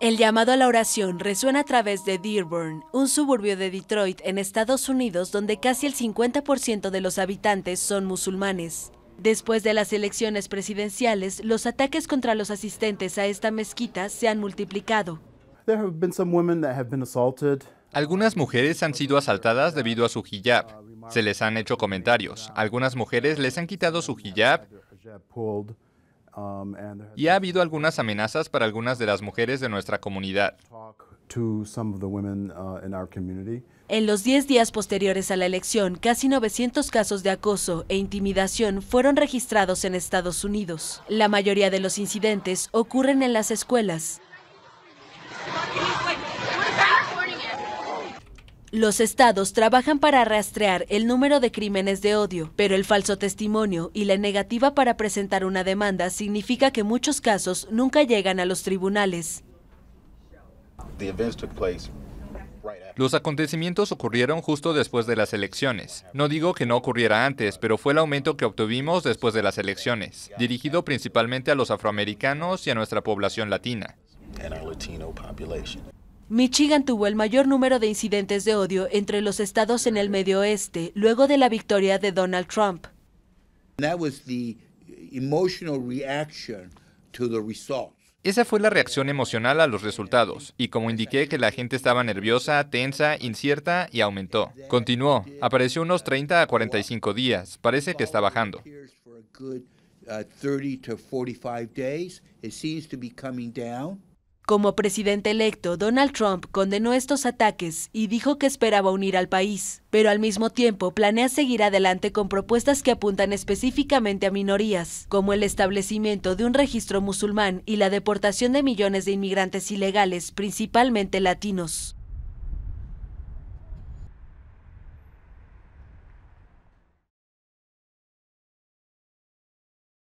El llamado a la oración resuena a través de Dearborn, un suburbio de Detroit en Estados Unidos donde casi el 50% de los habitantes son musulmanes. Después de las elecciones presidenciales, los ataques contra los asistentes a esta mezquita se han multiplicado. Algunas mujeres han sido asaltadas debido a su hijab. Se les han hecho comentarios. Algunas mujeres les han quitado su hijab Um, y ha habido algunas amenazas para algunas de las mujeres de nuestra comunidad. Uh, en los 10 días posteriores a la elección, casi 900 casos de acoso e intimidación fueron registrados en Estados Unidos. La mayoría de los incidentes ocurren en las escuelas. Los estados trabajan para rastrear el número de crímenes de odio, pero el falso testimonio y la negativa para presentar una demanda significa que muchos casos nunca llegan a los tribunales. Los acontecimientos ocurrieron justo después de las elecciones. No digo que no ocurriera antes, pero fue el aumento que obtuvimos después de las elecciones, dirigido principalmente a los afroamericanos y a nuestra población latina. Michigan tuvo el mayor número de incidentes de odio entre los estados en el medio oeste luego de la victoria de Donald Trump. Esa fue la reacción emocional a los resultados, y como indiqué que la gente estaba nerviosa, tensa, incierta y aumentó. Continuó, apareció unos 30 a 45 días, parece que está bajando. Como presidente electo, Donald Trump condenó estos ataques y dijo que esperaba unir al país, pero al mismo tiempo planea seguir adelante con propuestas que apuntan específicamente a minorías, como el establecimiento de un registro musulmán y la deportación de millones de inmigrantes ilegales, principalmente latinos.